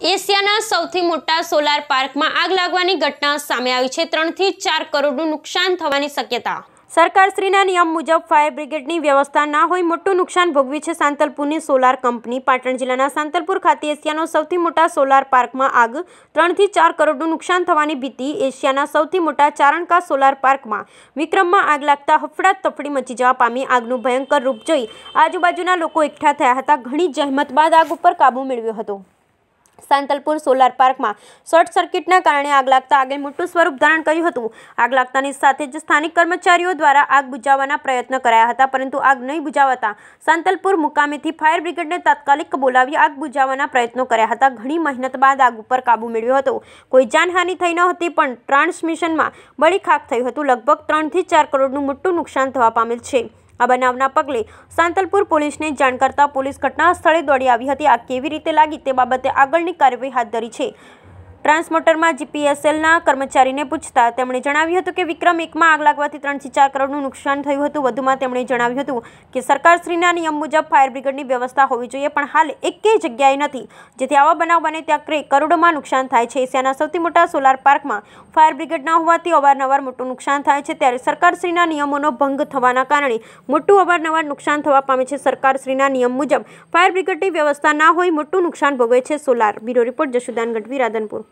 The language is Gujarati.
એશિયાના સૌથી મોટા સોલાર પાર્કમાં આગ લાગવાની ઘટના સામે આવી છે ત્રણથી ચાર કરોડનું નુકસાન થવાની શક્યતા સરકારશ્રીના નિયમ મુજબ ફાયર બ્રિગેડની વ્યવસ્થા ના હોય મોટું નુકસાન ભોગવી છે સાંતલપુરની સોલાર કંપની પાટણ જિલ્લાના સાંતલપુર ખાતે એશિયાનો સૌથી મોટા સોલાર પાર્કમાં આગ ત્રણથી ચાર કરોડનું નુકસાન થવાની ભીતિ એશિયાના સૌથી મોટા ચારણકા સોલાર પાર્કમાં વિક્રમમાં આગ લાગતા હફડાત તફડી મચી જવા પામી આગનું ભયંકર રૂપ જોઈ આજુબાજુના લોકો એકઠા થયા હતા ઘણી જહેમત બાદ આગ ઉપર કાબુ મેળવ્યો હતો સાંતલપુર સોલાર પાર્કમાં શોર્ટ સર્કિટના કારણે આગ લાગતા આગે મોટું સ્વરૂપ ધારણ કર્યું હતું આગ લાગતાની સાથે જ સ્થાનિક કર્મચારીઓ દ્વારા આગ બુજાવવાના પ્રયત્ન કરાયા હતા પરંતુ આગ નહીં બુજાવતા સાંતલપુર મુકામેથી ફાયર બ્રિગેડને તાત્કાલિક બોલાવી આગ બુજાવવાના પ્રયત્નો કર્યા હતા ઘણી મહેનત બાદ આગ ઉપર કાબૂ મેળવ્યો હતો કોઈ જાનહાની થઈ ન હતી પણ ટ્રાન્સમિશનમાં બળી ખાક થયું હતું લગભગ ત્રણથી ચાર કરોડનું મોટું નુકસાન થવા પામેલ છે આ બનાવના પગલે સાંતલપુર પોલીસને જાણ કરતા પોલીસ ઘટના સ્થળે દોડી આવી હતી આ કેવી રીતે લાગી તે બાબતે આગળની કાર્યવાહી હાથ ધરી છે ટ્રાન્સમોટરમાં જીપીએસએલના કર્મચારીને પૂછતા તેમણે જણાવ્યું હતું કે વિક્રમ એકમાં આગ લાગવાથી ત્રણથી ચાર કરોડનું નુકસાન થયું હતું વધુમાં તેમણે જણાવ્યું હતું કે સરકારશ્રીના નિયમ મુજબ ફાયર બ્રિગેડની વ્યવસ્થા હોવી જોઈએ પણ હાલ એકેય જગ્યાએ નથી જેથી આવા બનાવ બને ત્યાં કરોડોમાં નુકસાન થાય છે એશિયાના સૌથી મોટા સોલાર પાર્કમાં ફાયર બ્રિગેડ ન હોવાથી અવારનવાર મોટું નુકસાન થાય છે ત્યારે સરકારશ્રીના નિયમોનો ભંગ થવાના કારણે મોટું અવારનવાર નુકસાન થવા પામે છે સરકારશ્રીના નિયમ મુજબ ફાયર બ્રિગેડની વ્યવસ્થા ના હોય મોટું નુકસાન ભોગવે છે solar bureau report Jashudan Gadhvi Radhanpur